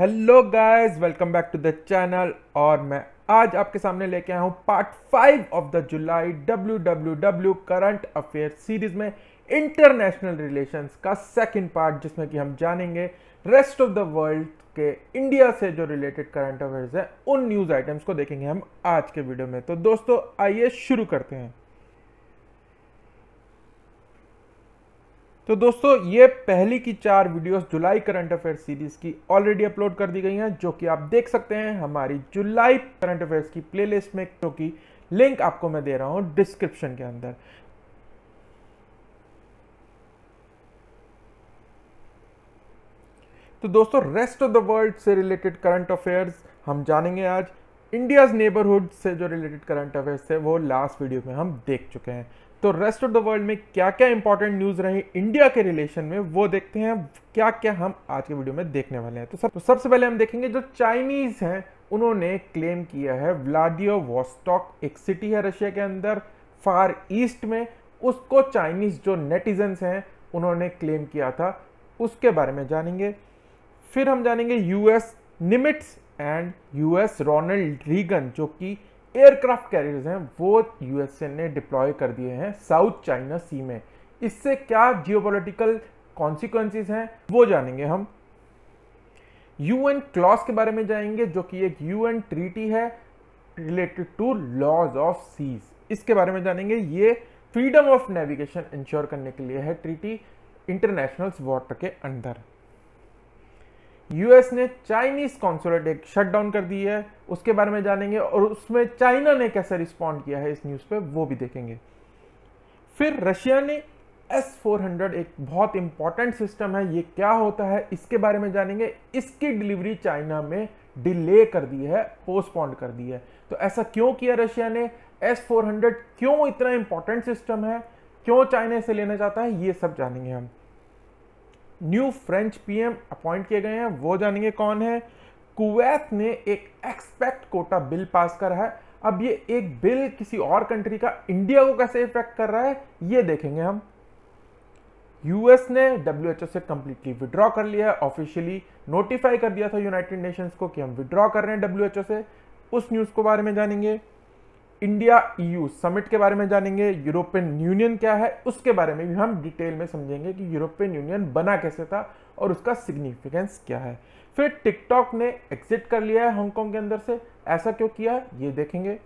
hello guys welcome back to the channel और मैं आज आपके सामने लेके आया हूँ part five of the July W W W current affair series में इंटरनेशनल रिलेशंस का सेकंड पार्ट जिसमें कि हम जानेंगे रेस्ट ऑफ द वर्ल्ड के इंडिया से जो रिलेटेड करंट अफेयर्स है उन न्यूज़ आइटम्स को देखेंगे हम आज के वीडियो में तो दोस्तों आइए शुरू करते हैं तो दोस्तों ये पहली की चार videos July current affair series की ऑलरेडी अपलोड कर दी गई हैं जो कि आप देख सकते हैं हमारी जुलाई करंट अफेयर्स की प्लेलिस्ट में जो कि लिंक आपको मैं दे रहा हूं डिस्क्रिप्शन के अंदर तो दोस्तों रेस्ट ऑफ द वर्ल्ड से रिलेटेड करंट अफेयर्स हम जानेंगे आज इंडियाज नेबरहुड से जो रिलेटेड करंट अफेयर्स थे वो लास्ट वीडियो में हम देख चुके हैं तो रेस्ट ऑफ द वर्ल्ड में क्या क्या इंपॉर्टेंट न्यूज रहे इंडिया के रिलेशन में वो देखते हैं क्या क्या हम आज के वीडियो में देखने वाले हैं तो सब तो सबसे पहले हम देखेंगे जो चाइनीज हैं उन्होंने क्लेम किया है व्लाडियो वॉस्टॉक एक सिटी है रशिया के अंदर फार ईस्ट में उसको चाइनीज जो नेटिजन्स हैं उन्होंने क्लेम किया था उसके बारे में जानेंगे फिर हम जानेंगे US Nimitz and US Ronald Reagan जो कि एयरक्राफ्ट कैरियर्स हैं वो यूएसए ने डिप्लॉय कर दिए हैं साउथ चाइना सी में इससे क्या जियोपॉलिटिकल कॉन्सिक्वेंसेस हैं वो जानेंगे हम यूएन क्लॉज के बारे में जाएंगे जो कि एक यूएन ट्रीटी है related to laws of seize इसके बारे में जानेंगे ये फ्रीडम ऑफ नेविगेशन इंश्योर करने के लिए है ट्रीटी इंटरनेशनल वाटर के अंदर यूएस ने चाइनीज कॉन्सुलेट एक शटडाउन कर दी है उसके बारे में जानेंगे और उसमें चाइना ने कैसे रिस्पॉन्ड किया है इस न्यूज़ पे वो भी देखेंगे फिर रशिया ने एस फोर हंड्रेड एक बहुत इंपॉर्टेंट सिस्टम है ये क्या होता है इसके बारे में जानेंगे इसकी डिलीवरी चाइना में डिले कर दी है पोस्टपोन्ड कर दी है तो ऐसा क्यों किया रशिया ने एस फोर हंड्रेड क्यों इतना इंपॉर्टेंट सिस्टम है क्यों चाइना से लेना चाहता है ये सब जानेंगे हम न्यू फ्रेंच पीएम अपॉइंट किए गए हैं वो जानेंगे कौन है कुवैत ने एक एक्सपेक्ट कोटा बिल पास करा है अब ये एक बिल किसी और कंट्री का इंडिया को कैसे इफेक्ट कर रहा है ये देखेंगे हम यूएस ने डब्ल्यू से कंप्लीटली विड्रॉ कर लिया है ऑफिशियली नोटिफाई कर दिया था यूनाइटेड नेशंस को कि हम विड्रॉ कर रहे हैं डब्ल्यू से उस न्यूज़ को बारे में जानेंगे इंडिया ईयू e समिट के बारे में जानेंगे यूरोपियन यूनियन क्या है उसके बारे में भी हम डिटेल में समझेंगे कि यूरोपियन यूनियन बना कैसे था और उसका सिग्निफिकेंस क्या है फिर टिकटॉक ने एग्जिट कर लिया है हांगकॉन्ग के अंदर से ऐसा क्यों किया है ये देखेंगे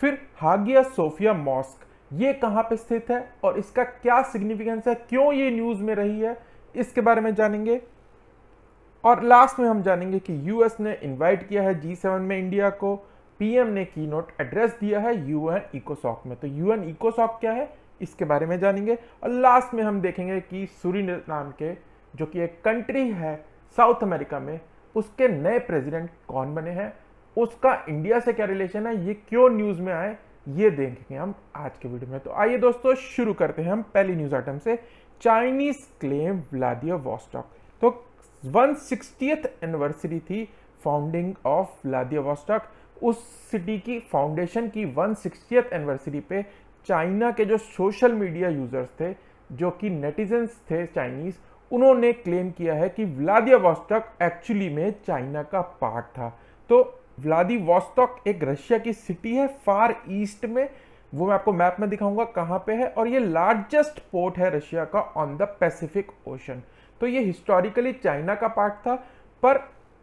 फिर हागिया सोफिया मॉस्क ये कहां पे स्थित है और इसका क्या सिग्निफिकेंस है क्यों ये न्यूज़ में रही है इसके बारे में जानेंगे और लास्ट में हम जानेंगे कि यूएस ने इनवाइट किया है जी सेवन में इंडिया को पीएम ने की नोट एड्रेस दिया है यूएन इकोसॉक में तो यूएन इकोसॉक क्या है इसके बारे में जानेंगे और लास्ट में हम देखेंगे कि सूरी नाम के जो कि एक कंट्री है साउथ अमेरिका में उसके नए प्रेसिडेंट कौन बने हैं उसका इंडिया से क्या रिलेशन है ये क्यों न्यूज़ में आए ये देखेंगे हम आज के वीडियो में तो आइए दोस्तों शुरू करते हैं हम पहली न्यूज़ आइटम से चाइनीज क्लेम व्लादियो वॉस्टॉक तो वन सिक्सटी एनिवर्सरी थी फाउंडिंग ऑफ व्लादियो वॉस्टॉक उस सिटी की फाउंडेशन की वन सिक्सटियथ एनिवर्सरी पे चाइना के जो सोशल मीडिया यूज़र्स थे जो कि नेटिजन्स थे चाइनीज़ उन्होंने क्लेम किया है कि व्लादियावोस्टॉक एक्चुअली में चाइना का पार्ट था तो व्लादिवोस्टॉक एक रशिया की सिटी है फार ईस्ट में वो मैं आपको मैप में दिखाऊंगा कहाँ पे है और ये लार्जेस्ट पोर्ट है रशिया का ऑन द पैसिफिक ओशन तो ये हिस्टोरिकली चाइना का पार्ट था पर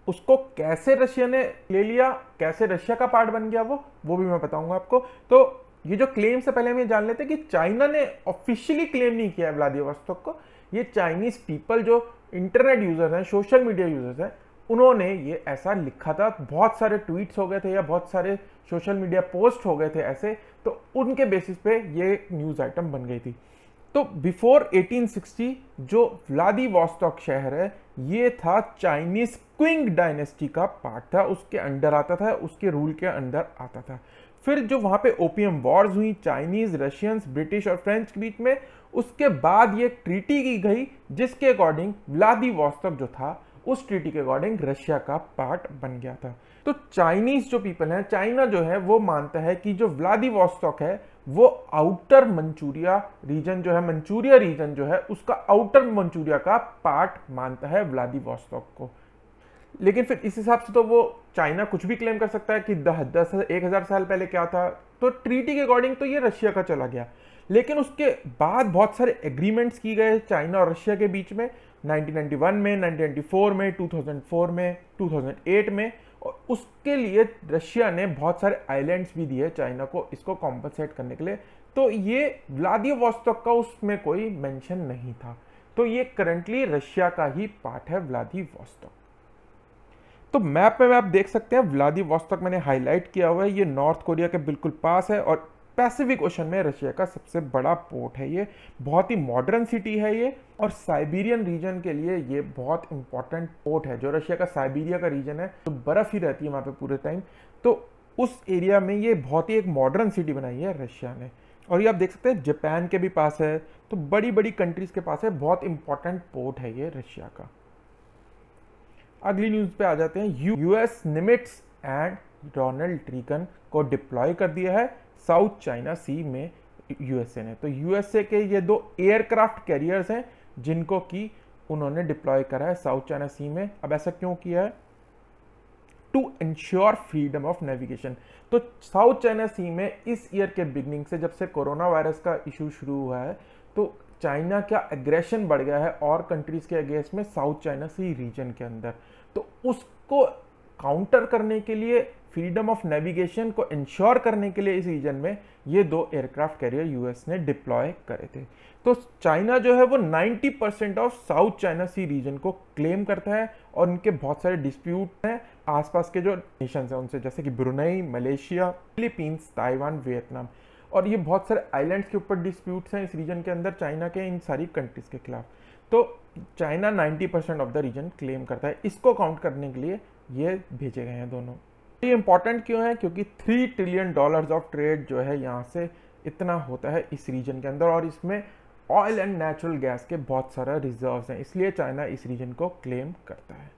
उसको कैसे रशिया ने ले लिया कैसे रशिया का पार्ट बन गया वो वो भी मैं बताऊंगा आपको तो ये जो क्लेम से पहले हम ये जान लेते हैं कि चाइना ने ऑफिशियली क्लेम नहीं किया है व्लादिवोस्तोक को ये चाइनीज पीपल जो इंटरनेट यूजर्स हैं सोशल मीडिया यूजर्स हैं उन्होंने ये ऐसा लिखा था बहुत सारे ट्वीट्स हो गए थे या बहुत सारे सोशल मीडिया पोस्ट हो गए थे ऐसे तो उनके बेसिस पे ये न्यूज़ आइटम बन गई थी तो बिफोर 1860 जो व्लादिवोस्तोक शहर है ये था चाइनीज क्विंग डायनेस्टी का पार्ट था उसके अंडर आता था उसके रूल के अंडर आता था फिर जो वहाँ पे ओपियम वॉर्स हुई चाइनीज रशियंस ब्रिटिश और फ्रेंच के बीच में उसके बाद ये ट्रीटी की गई जिसके अकॉर्डिंग व्लादिवोस्तोक जो था उस ट्रीटी के अकॉर्डिंग रशिया का पार्ट बन गया था तो चाइनीज जो पीपल हैं चाइना जो है वो मानता है कि जो व्लादी है वो आउटर मंचूरिया रीजन जो है मंचूरिया रीजन जो है उसका आउटर मंचूरिया का पार्ट मानता है व्लादिवोस्तोक को लेकिन फिर इस हिसाब से तो वो चाइना कुछ भी क्लेम कर सकता है कि दह दस एक हज़ार साल पहले क्या था तो ट्रीटी के अकॉर्डिंग तो ये रशिया का चला गया लेकिन उसके बाद बहुत सारे एग्रीमेंट्स की गए चाइना और रशिया के बीच में 1991 में 1994 में 2004 में 2008 में और उसके लिए रशिया ने बहुत सारे आइलैंड्स भी दिए चाइना को इसको कॉम्पनसेट करने के लिए तो ये व्लादिवोस्तोक का उसमें कोई मेंशन नहीं था तो ये करंटली रशिया का ही पार्ट है व्लादिवोस्तोक तो मैप में आप देख सकते हैं व्लादिवोस्तोक मैंने हाईलाइट किया हुआ है ये नॉर्थ कोरिया के बिल्कुल पास है और पैसिफिक ओशन में रशिया का सबसे बड़ा पोर्ट है ये बहुत ही मॉडर्न सिटी है ये और साइबेरियन रीजन के लिए ये बहुत इंपॉर्टेंट पोर्ट है जो रशिया का साइबेरिया का रीजन है तो बर्फ़ ही रहती है वहाँ पे पूरे टाइम तो उस एरिया में ये बहुत ही एक मॉडर्न सिटी बनाई है रशिया ने और ये आप देख सकते हैं जापान के भी पास है तो बड़ी बड़ी कंट्रीज़ के पास है बहुत इंपॉर्टेंट पोर्ट है ये रशिया का अगली न्यूज़ पे आ जाते हैं US Nimitz and Donald Reagan को डिप्लॉय कर दिया है साउथ चाइना सी में यूएसए ने तो यूएसए के ये दो एयरक्राफ्ट कैरियर्स हैं जिनको कि उन्होंने डिप्लॉय करा है साउथ चाइना सी में अब ऐसा क्यों किया है to ensure freedom of navigation तो साउथ चाइना सी में इस ईयर के बिगनिंग से जब से कोरोना वायरस का इशू शुरू हुआ है तो चाइना का एग्रेशन बढ़ गया है और कंट्रीज़ के अगेंस्ट में साउथ चाइना सी रीजन के अंदर तो उसको काउंटर करने के लिए फ्रीडम ऑफ नेविगेशन को इंश्योर करने के लिए इस रीजन में ये दो एयरक्राफ्ट कैरियर यूएस ने डिप्लॉय करे थे तो चाइना जो है वो 90 percent of South China Sea region को क्लेम करता है और उनके बहुत सारे डिस्प्यूट हैं आसपास के जो नेशंस हैं उनसे जैसे कि Brunei Malaysia Philippines Taiwan Vietnam और ये बहुत सारे आइलैंड्स के ऊपर डिस्प्यूट्स हैं इस रीजन के अंदर चाइना के इन सारी कंट्रीज़ के खिलाफ तो China 90 percent of the region claim करता है इसको काउंट करने के लिए ये भेजे गए हैं दोनों ये इंपॉर्टेंट क्यों है क्योंकि three trillion dollars of trade जो है यहाँ से इतना होता है इस रीजन के अंदर और इसमें ऑयल एंड नेचुरल गैस के बहुत सारे रिजर्व्स हैं इसलिए चाइना इस रीजन को क्लेम करता है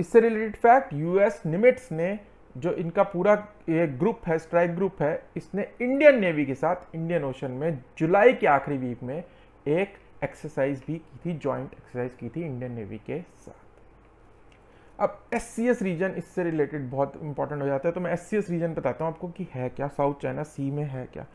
इससे रिलेटेड फैक्ट यूएस निमिट्स ने जो इनका पूरा ये ग्रुप है स्ट्राइक ग्रुप है इसने इंडियन नेवी के साथ इंडियन ओशन में जुलाई के आखिरी वीक में एक एक्सरसाइज भी की थी ज्वाइंट एक्सरसाइज की थी इंडियन नेवी के साथ अब एस रीजन इससे रिलेटेड बहुत इंपॉर्टेंट हो जाता है तो मैं एस रीजन बताता हूँ आपको कि है क्या साउथ चाइना सी में है क्या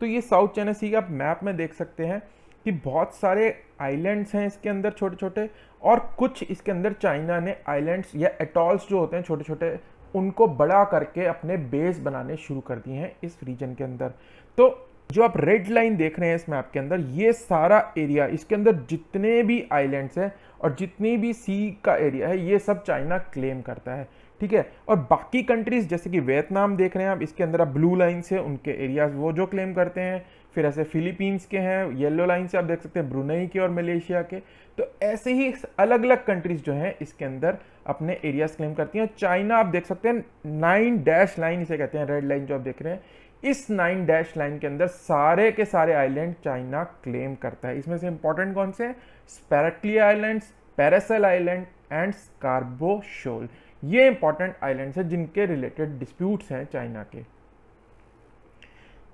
तो ये साउथ चाइना सी आप मैप में देख सकते हैं कि बहुत सारे आइलैंड्स हैं इसके अंदर छोटे छोटे और कुछ इसके अंदर चाइना ने आइलैंड्स या एटॉल्स जो होते हैं छोटे छोटे उनको बड़ा करके अपने बेस बनाने शुरू कर दिए हैं इस रीजन के अंदर तो जो आप रेड लाइन देख रहे हैं इस मैप के अंदर ये सारा एरिया इसके अंदर जितने भी आइलैंड्स हैं और जितनी भी सी का एरिया है ये सब चाइना क्लेम करता है ठीक है और बाकी कंट्रीज़ जैसे कि वियतनाम देख रहे हैं आप इसके अंदर आप ब्लू लाइन्स है उनके एरियाज वो जो क्लेम करते हैं फिर ऐसे फिलीपींस के हैं येलो लाइन से आप देख सकते हैं ब्रुनई के और मलेशिया के तो ऐसे ही अलग अलग कंट्रीज जो हैं इसके अंदर अपने एरियाज क्लेम करती हैं चाइना आप देख सकते हैं नाइन डैश लाइन इसे कहते हैं रेड लाइन जो आप देख रहे हैं इस नाइन डैश लाइन के अंदर सारे के सारे आइलैंड चाइना क्लेम करता है इसमें से इंपॉर्टेंट कौन से हैं Spratly islands island and Scarborough ये इंपॉर्टेंट आइलैंड्स हैं जिनके रिलेटेड डिस्प्यूट्स हैं चाइना के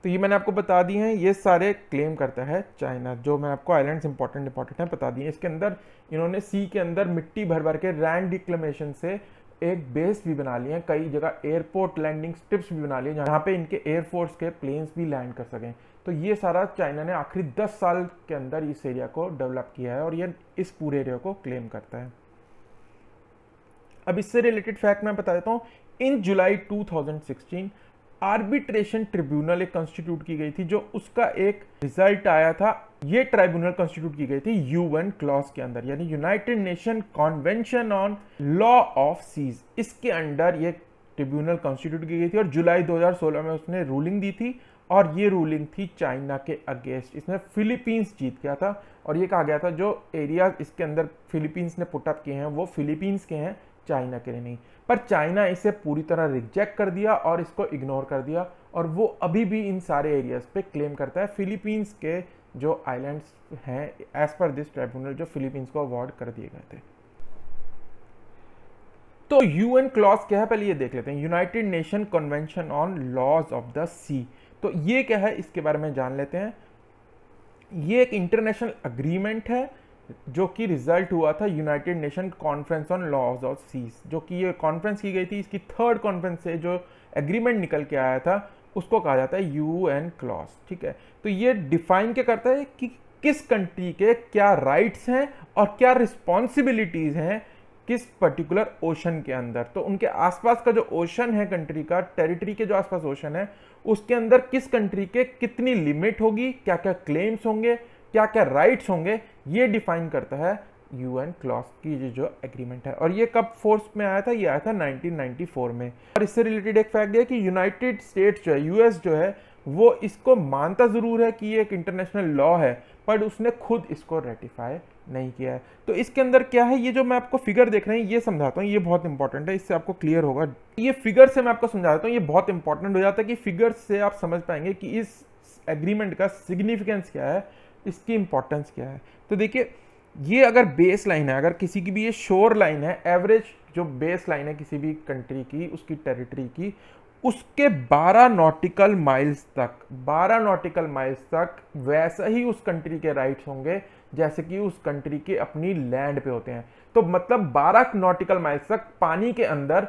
तो ये मैंने आपको बता दी हैं ये सारे क्लेम करता है चाइना जो मैं आपको आइलैंड्स इंपॉर्टेंट इंपॉर्टेंट हैं बता दिए इसके अंदर इन्होंने सी के अंदर मिट्टी भर भर के रैंड डिक्लेमेशन से एक बेस भी बना लिए हैं कई जगह एयरपोर्ट लैंडिंग स्ट्रिप्स भी बना लिए जहाँ पे इनके एयरफोर्स के प्लेन्स भी लैंड कर सकें तो ये सारा चाइना ने आखिरी दस साल के अंदर इस एरिया को डेवलप किया है और ये इस पूरे एरिया को क्लेम करता है अब इससे रिलेटेड फैक्ट मैं बता देता हूँ in July two arbitration tribunal एक कॉन्स्टिट्यूट की गई थी जो उसका एक रिजल्ट आया था ये ट्राइब्यूनल कॉन्स्टिट्यूट की गई थी यूएन क्लॉज के अंदर यानी United Nation Convention on Law of seize इसके अंडर ये ट्रिब्यूनल कॉन्स्टिट्यूट की गई थी और जुलाई 2016 में उसने रूलिंग दी थी और ये रूलिंग थी चाइना के अगेंस्ट इसमें फिलीपींस जीत गया था और ये कहा गया था जो एरियाज इसके अंदर फिलीपींस ने पुटअप किए हैं वो फिलीपींस के हैं चाइना के लिए नहीं पर चाइना इसे पूरी तरह रिजेक्ट कर दिया और इसको इग्नोर कर दिया और वो अभी भी इन सारे एरियाज पे क्लेम करता है फिलीपींस के जो आइलैंड्स हैं एज पर दिस ट्राइब्यूनल जो फिलीपींस को अवार्ड कर दिए गए थे तो यूएन क्लॉज क्या है पहले ये देख लेते हैं United Nation Convention on Laws of the Sea तो ये क्या है इसके बारे में जान लेते हैं ये एक इंटरनेशनल अग्रीमेंट है जो कि रिजल्ट हुआ था United Nation Conference on Laws of Seas जो कि ये कॉन्फ्रेंस की गई थी इसकी थर्ड कॉन्फ्रेंस से जो एग्रीमेंट निकल के आया था उसको कहा जाता है यू एन क्लॉज ठीक है तो ये डिफाइन क्या करता है कि किस कंट्री के क्या राइट्स हैं और क्या रिस्पॉन्सिबिलिटीज़ हैं किस पर्टिकुलर ओशन के अंदर तो उनके आसपास का जो ओशन है कंट्री का टेरिटरी के जो आसपास ओशन है उसके अंदर किस कंट्री के कितनी लिमिट होगी क्या क्या क्लेम्स होंगे क्या क्या राइट्स होंगे ये डिफाइन करता है यू एन क्लॉस की जो एग्रीमेंट है और ये कब फोर्स में आया था ये आया था 1994 में और इससे रिलेटेड एक फैक्ट है कि यूनाइटेड स्टेट्स जो है यूएस जो है वो इसको मानता ज़रूर है कि ये एक इंटरनेशनल लॉ है बट उसने खुद इसको रेटिफाई नहीं किया है तो इसके अंदर क्या है ये जो मैं आपको फिगर देख रहे हैं ये समझाता हूँ ये बहुत इंपॉर्टेंट है इससे आपको क्लियर होगा ये फिगर से मैं आपको समझा देता हूँ ये बहुत इंपॉर्टेंट हो जाता है कि फिगर से आप समझ पाएंगे कि इस एग्रीमेंट का सिग्निफिकेंस क्या है इसकी इंपॉर्टेंस क्या है तो देखिए ये अगर बेस लाइन है अगर किसी की भी ये शोर लाइन है एवरेज जो बेस लाइन है किसी भी कंट्री की उसकी टेरिटरी की उसके 12 नॉटिकल माइल्स तक 12 नॉटिकल माइल्स तक वैसा ही उस कंट्री के राइट्स होंगे जैसे कि उस कंट्री के अपनी लैंड पे होते हैं तो मतलब 12 नॉटिकल माइल्स तक पानी के अंदर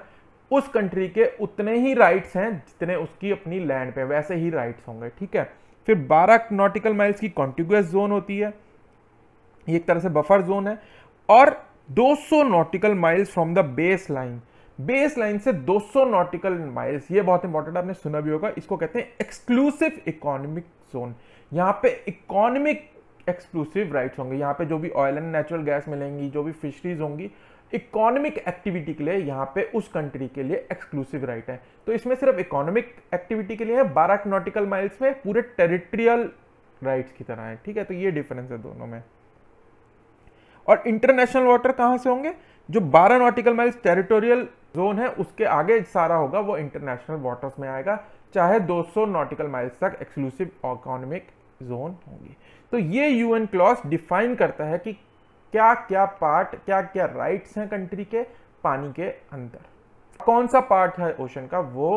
उस कंट्री के उतने ही राइट्स हैं जितने उसकी अपनी लैंड पे वैसे ही राइट्स होंगे ठीक है फिर 12 नॉटिकल माइल्स की कॉन्टिग्यूस जोन होती है ये एक तरह से बफर जोन है और 200 nautical miles from the base line base line से 200 नॉटिकल माइल्स ये बहुत इंपॉर्टेंट आपने सुना भी होगा इसको कहते हैं एक्सक्लूसिव इकोनॉमिक जोन यहां पे इकोनॉमिक एक्सक्लूसिव राइट्स होंगे यहाँ पे जो भी ऑयल एंड नेचुरल गैस मिलेंगी जो भी फिशरीज होंगी इकोनॉमिक एक्टिविटी के लिए यहाँ पे उस कंट्री के लिए एक्सक्लूसिव राइट है तो इसमें सिर्फ इकोनॉमिक एक्टिविटी के लिए है बारह नॉटिकल माइल्स में पूरे टेरिटोरियल राइट्स की तरह है ठीक है तो ये डिफरेंस है दोनों में और इंटरनेशनल वाटर कहाँ से होंगे जो बारह नॉटिकल माइल्स टेरिटोरियल जोन है उसके आगे सारा होगा वो इंटरनेशनल वाटर्स में आएगा चाहे 200 नॉटिकल माइल्स तक एक्सक्लूसिव इकोनॉमिक जोन होंगे तो ये यूएन क्लॉज डिफाइन करता है कि क्या क्या पार्ट क्या क्या राइट्स हैं कंट्री के पानी के अंदर कौन सा पार्ट है ओशन का वो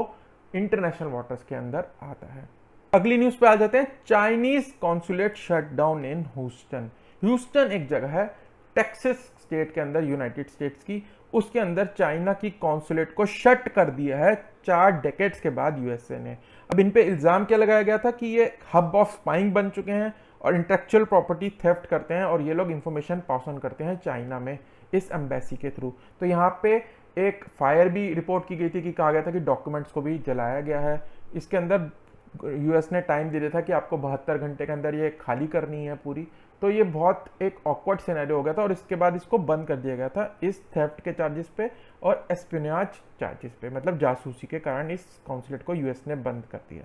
इंटरनेशनल वाटर्स के अंदर आता है अगली न्यूज पे आ जाते हैं Chinese consulate shut down in Houston Houston एक जगह है टेक्सिस स्टेट के अंदर यूनाइटेड स्टेट्स की उसके अंदर चाइना की कॉन्सुलेट को शट कर दिया है चार डेकेट्स के बाद यूएसए ने अब इन पे इल्ज़ाम क्या लगाया गया था कि ये हब ऑफ स्पाइंग बन चुके हैं और इंटेक्चुअल प्रॉपर्टी थेफ्ट करते हैं और ये लोग इन्फॉर्मेशन पास ऑन करते हैं चाइना में इस एम्बेसी के थ्रू तो यहाँ पे एक फायर भी रिपोर्ट की गई थी कि कहा गया था कि डॉक्यूमेंट्स को भी जलाया गया है इसके अंदर यूएस ने टाइम दे दिया था कि आपको बहत्तर घंटे के अंदर ये खाली करनी है पूरी तो ये बहुत एक ऑकवर्ड सिनेरियो हो गया था और इसके बाद इसको बंद कर दिया गया था इस थेफ्ट के चार्जेस पे और एस्पिनाज चार्जेस पे मतलब जासूसी के कारण इस कॉन्सुलेट को यूएस ने बंद कर दिया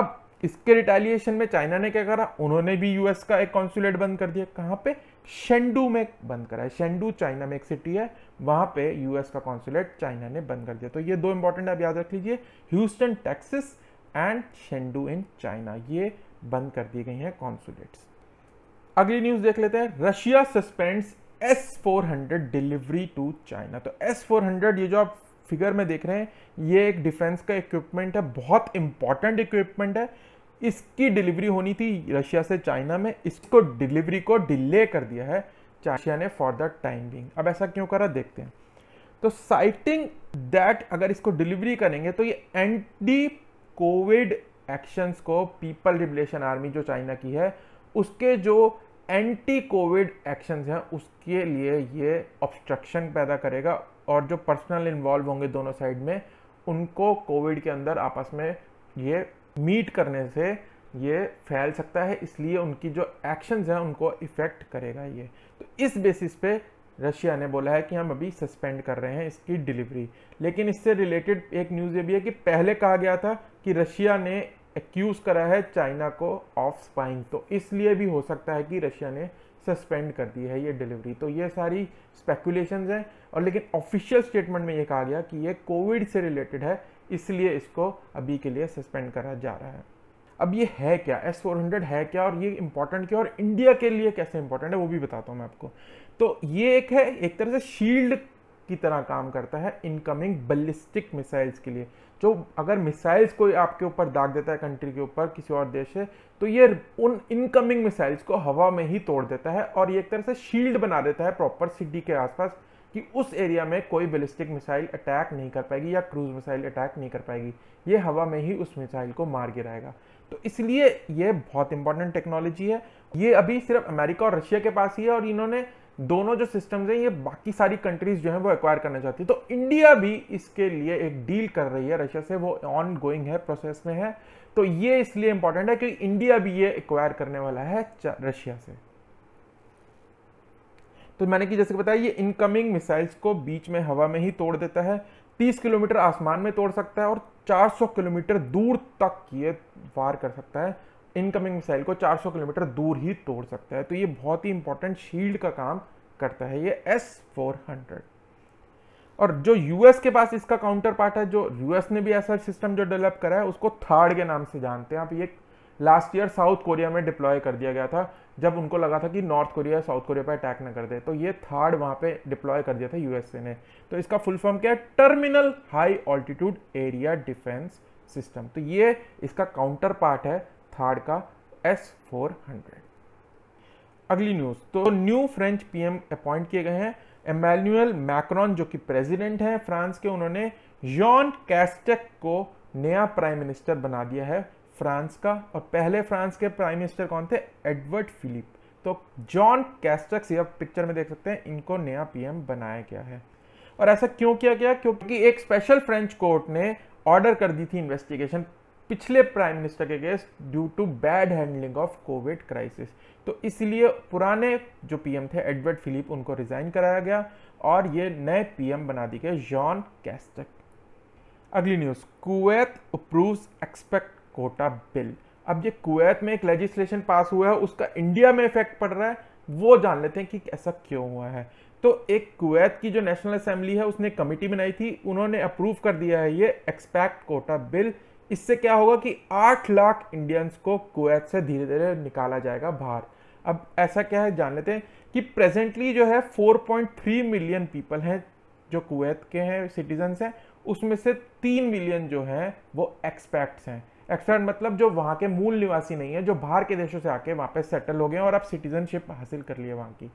अब इसके रिटेलिएशन में चाइना ने क्या करा उन्होंने भी यूएस का एक कॉन्सुलेट बंद कर दिया कहाँ पे शेंडू में बंद करा है शेंडू चाइना में एक सिटी है वहाँ पे यूएस का कॉन्सुलेट चाइना ने बंद कर दिया तो ये दो इंपॉर्टेंट आप याद रख लीजिए Houston Texas and Chengdu in China ये बंद कर दी गई हैं कॉन्सुलेट्स अगली न्यूज देख लेते हैं Russia suspends hundred delivery to China तो हंड्रेड ये जो आप फिगर में देख रहे हैं ये एक डिफेंस का इक्विपमेंट है बहुत इंपॉर्टेंट इक्विपमेंट है इसकी डिलीवरी होनी थी रशिया से चाइना में इसको डिलीवरी को डिले कर दिया है चाइना ने फॉर द टाइम बिंग अब ऐसा क्यों करा देखते हैं तो साइटिंग दैट अगर इसको डिलीवरी करेंगे तो ये एंटी कोविड एक्शंस को पीपल रिवलेशन आर्मी जो चाइना की है उसके जो एंटी कोविड एक्शंस हैं उसके लिए ये ऑब्स्ट्रक्शन पैदा करेगा और जो पर्सनल इन्वॉल्व होंगे दोनों साइड में उनको कोविड के अंदर आपस में ये मीट करने से ये फैल सकता है इसलिए उनकी जो एक्शंस हैं उनको इफ़ेक्ट करेगा ये तो इस बेसिस पे रशिया ने बोला है कि हम अभी सस्पेंड कर रहे हैं इसकी डिलीवरी लेकिन इससे रिलेटेड एक न्यूज़ ये भी है कि पहले कहा गया था कि रशिया ने एक्यूज़ करा है चाइना को ऑफ स्पाइंग तो इसलिए भी हो सकता है कि रशिया ने सस्पेंड कर दी है ये डिलीवरी तो ये सारी स्पेकुलेशन हैं और लेकिन ऑफिशियल स्टेटमेंट में ये कहा गया कि ये कोविड से रिलेटेड है इसलिए इसको अभी के लिए सस्पेंड करा जा रहा है अब ये है क्या एस फोर हंड्रेड है क्या और ये इंपॉर्टेंट क्या और इंडिया के लिए कैसे इंपॉर्टेंट है वो भी बताता हूँ मैं आपको तो ये एक है एक तरह से शील्ड की तरह काम करता है इनकमिंग बलिस्टिक मिसाइल्स के लिए जो अगर मिसाइल्स कोई आपके ऊपर दाग देता है कंट्री के ऊपर किसी और देश से तो ये उन इनकमिंग मिसाइल्स को हवा में ही तोड़ देता है और ये एक तरह से शील्ड बना देता है प्रॉपर सिटी के आसपास कि उस एरिया में कोई बैलिस्टिक मिसाइल अटैक नहीं कर पाएगी या क्रूज मिसाइल अटैक नहीं कर पाएगी ये हवा में ही उस मिसाइल को मार गिराएगा तो इसलिए ये बहुत इंपॉर्टेंट टेक्नोलॉजी है ये अभी सिर्फ अमेरिका और रशिया के पास ही है और इन्होंने दोनों जो सिस्टम्स हैं ये बाकी सारी कंट्रीज जो है वो एक्वायर करना चाहती है तो इंडिया भी इसके लिए एक डील कर रही है रशिया से वो ऑन गोइंग है प्रोसेस में है तो ये इसलिए इंपॉर्टेंट है कि इंडिया भी ये एक्वायर करने वाला है रशिया से तो मैंने कि जैसे कि बताया ये इनकमिंग मिसाइल्स को बीच में हवा में ही तोड़ देता है 30 किलोमीटर आसमान में तोड़ सकता है और 400 किलोमीटर दूर तक ये वार कर सकता है इनकमिंग मिसाइल को 400 किलोमीटर दूर ही तोड़ सकता है तो ये बहुत ही इंपॉर्टेंट शील्ड का काम करता है ये एस फोर और जो यूएस के पास इसका काउंटर पार्ट है जो यूएस ने भी ऐसा सिस्टम जो डेवलप करा है उसको थर्ड के नाम से जानते हैं आप ये लास्ट ईयर साउथ कोरिया में डिप्लॉय कर दिया गया था जब उनको लगा था कि नॉर्थ कोरिया साउथ कोरिया पर अटैक ना कर दे तो ये थर्ड वहां पे डिप्लॉय कर दिया था यूएसए ने तो इसका फुल फॉर्म क्या है terminal high altitude area defence system तो ये इसका काउंटर पार्ट है थार्ड का एस फोर हंड्रेड अगली न्यूज तो न्यू फ्रेंच पीएम अपॉइंट किए गए हैं एमैनुअल मैक्रॉन जो कि प्रेसिडेंट हैं फ्रांस के उन्होंने जॉन कैस्टेक को नया प्राइम मिनिस्टर बना दिया है फ्रांस का और पहले फ्रांस के प्राइम मिनिस्टर कौन थे एडवर्ड फिलिप तो जॉन कैस्टक से आप पिक्चर में देख सकते हैं इनको नया पीएम बनाया गया है और ऐसा क्यों किया गया क्योंकि एक स्पेशल फ्रेंच कोर्ट ने ऑर्डर कर दी थी इन्वेस्टिगेशन पिछले प्राइम मिनिस्टर के against due to bad handling of covid crisis तो इसलिए पुराने जो पीएम थे एडवर्ड फिलिप उनको रिजाइन कराया गया और ये नए पीएम बना दिए गए जॉन कैस्टक अगली news Kuwait approve expat quota bill अब ये कुवैत में एक लेजिस्लेशन पास हुआ है उसका इंडिया में इफेक्ट पड़ रहा है वो जान लेते हैं कि ऐसा क्यों हुआ है तो एक कुवैत की जो नेशनल असेंबली है उसने कमेटी बनाई थी उन्होंने अप्रूव कर दिया है ये एक्सपैक्ट कोटा बिल इससे क्या होगा कि आठ लाख इंडियंस को कुवैत से धीरे धीरे निकाला जाएगा बाहर अब ऐसा क्या है जान लेते हैं कि प्रेजेंटली जो है 4.3 मिलियन पीपल हैं जो कुवैत के हैं सिटीजन्स हैं उसमें से तीन मिलियन जो हैं वो एक्सपैक्ट्स हैं एक्सपैक्ट मतलब जो वहाँ के मूल निवासी नहीं है जो बाहर के देशों से आके वहाँ पे सेटल हो गए और अब सिटीजनशिप हासिल कर लिए वहाँ की